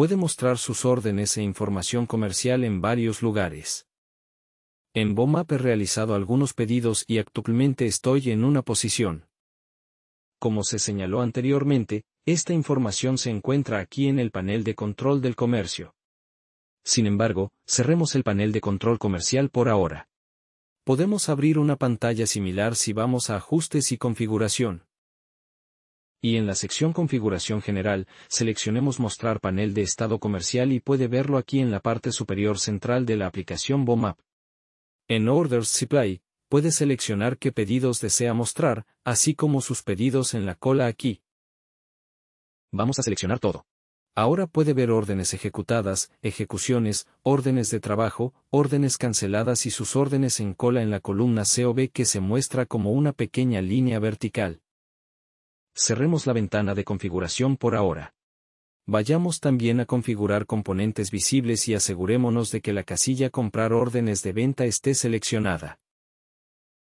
puede mostrar sus órdenes e información comercial en varios lugares. En Bomap he realizado algunos pedidos y actualmente estoy en una posición. Como se señaló anteriormente, esta información se encuentra aquí en el panel de control del comercio. Sin embargo, cerremos el panel de control comercial por ahora. Podemos abrir una pantalla similar si vamos a ajustes y configuración y en la sección Configuración General, seleccionemos Mostrar panel de estado comercial y puede verlo aquí en la parte superior central de la aplicación BOMAP. En Orders Supply, puede seleccionar qué pedidos desea mostrar, así como sus pedidos en la cola aquí. Vamos a seleccionar todo. Ahora puede ver órdenes ejecutadas, ejecuciones, órdenes de trabajo, órdenes canceladas y sus órdenes en cola en la columna COB que se muestra como una pequeña línea vertical. Cerremos la ventana de configuración por ahora. Vayamos también a configurar componentes visibles y asegurémonos de que la casilla Comprar órdenes de venta esté seleccionada.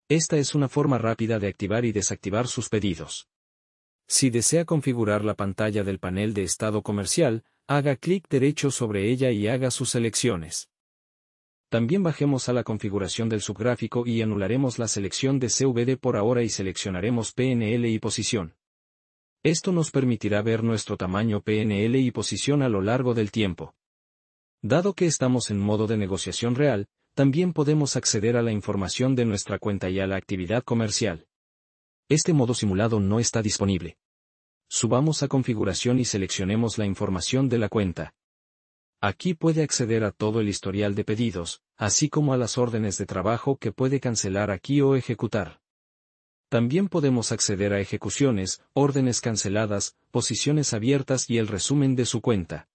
Esta es una forma rápida de activar y desactivar sus pedidos. Si desea configurar la pantalla del panel de estado comercial, haga clic derecho sobre ella y haga sus selecciones. También bajemos a la configuración del subgráfico y anularemos la selección de CVD por ahora y seleccionaremos PNL y posición. Esto nos permitirá ver nuestro tamaño PNL y posición a lo largo del tiempo. Dado que estamos en modo de negociación real, también podemos acceder a la información de nuestra cuenta y a la actividad comercial. Este modo simulado no está disponible. Subamos a configuración y seleccionemos la información de la cuenta. Aquí puede acceder a todo el historial de pedidos, así como a las órdenes de trabajo que puede cancelar aquí o ejecutar. También podemos acceder a ejecuciones, órdenes canceladas, posiciones abiertas y el resumen de su cuenta.